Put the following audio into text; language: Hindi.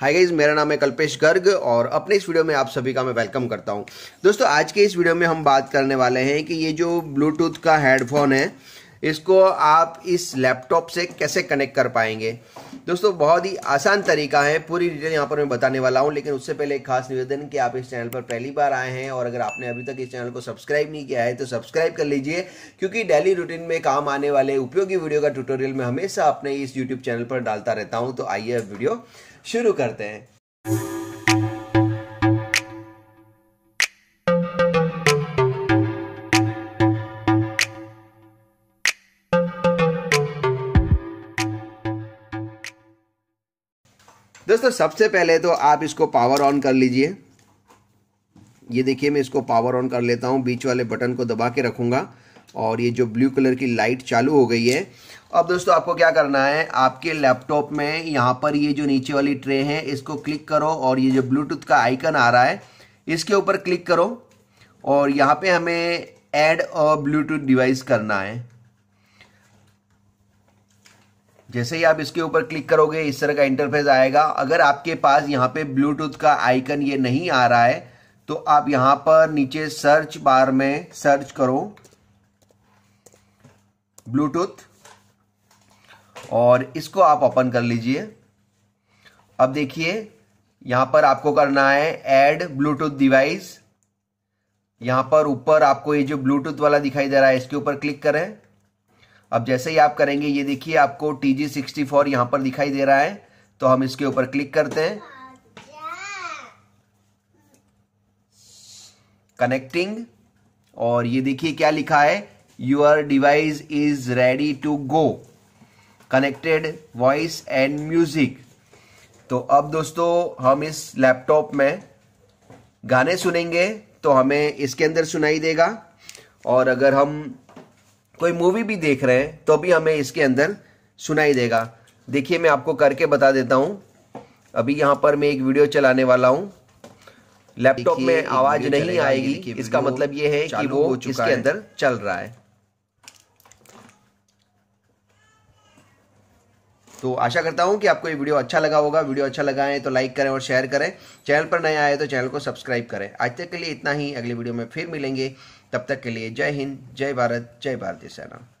हाय गाइज मेरा नाम है कल्पेश गर्ग और अपने इस वीडियो में आप सभी का मैं वेलकम करता हूं दोस्तों आज के इस वीडियो में हम बात करने वाले हैं कि ये जो ब्लूटूथ का हेडफोन है इसको आप इस लैपटॉप से कैसे कनेक्ट कर पाएंगे दोस्तों बहुत ही आसान तरीका है पूरी डिटेल यहाँ पर मैं बताने वाला हूँ लेकिन उससे पहले एक खास निवेदन कि आप इस चैनल पर पहली बार आए हैं और अगर आपने अभी तक इस चैनल को सब्सक्राइब नहीं किया है तो सब्सक्राइब कर लीजिए क्योंकि डेली रूटीन में काम आने वाले उपयोगी वीडियो का ट्यूटोरियल मैं हमेशा अपने इस यूट्यूब चैनल पर डालता रहता हूँ तो आइए वीडियो शुरू करते हैं दोस्तों सबसे पहले तो आप इसको पावर ऑन कर लीजिए ये देखिए मैं इसको पावर ऑन कर लेता हूँ बीच वाले बटन को दबा के रखूँगा और ये जो ब्लू कलर की लाइट चालू हो गई है अब दोस्तों आपको क्या करना है आपके लैपटॉप में यहाँ पर ये जो नीचे वाली ट्रे है इसको क्लिक करो और ये जो ब्लूटूथ का आइकन आ रहा है इसके ऊपर क्लिक करो और यहाँ पे हमें ऐड अ ब्लूटूथ डिवाइस करना है जैसे ही आप इसके ऊपर क्लिक करोगे इस तरह का इंटरफेस आएगा अगर आपके पास यहाँ पे ब्लूटूथ का आइकन ये नहीं आ रहा है तो आप यहां पर नीचे सर्च बार में सर्च करो ब्लूटूथ और इसको आप ओपन कर लीजिए अब देखिए यहां पर आपको करना है ऐड ब्लूटूथ डिवाइस यहां पर ऊपर आपको ये जो ब्लूटूथ वाला दिखाई दे रहा है इसके ऊपर क्लिक करें अब जैसे ही आप करेंगे ये देखिए आपको टी जी सिक्सटी फोर यहां पर दिखाई दे रहा है तो हम इसके ऊपर क्लिक करते हैं कनेक्टिंग और ये देखिए क्या लिखा है your device is ready to go connected voice and music तो अब दोस्तों हम इस लैपटॉप में गाने सुनेंगे तो हमें इसके अंदर सुनाई देगा और अगर हम कोई मूवी भी देख रहे हैं तो भी हमें इसके अंदर सुनाई देगा देखिए मैं आपको करके बता देता हूँ अभी यहाँ पर मैं एक वीडियो चलाने वाला हूँ लैपटॉप में आवाज नहीं आएगी इसका मतलब ये है कि वो इसके अंदर चल रहा है तो आशा करता हूँ कि आपको ये वीडियो अच्छा लगा होगा वीडियो अच्छा लगा है तो लाइक करें और शेयर करें चैनल पर नया आए तो चैनल को सब्सक्राइब करें आज तक के लिए इतना ही अगली वीडियो में फिर मिलेंगे तब तक के लिए जय हिंद जय भारत जय भारतीय सेना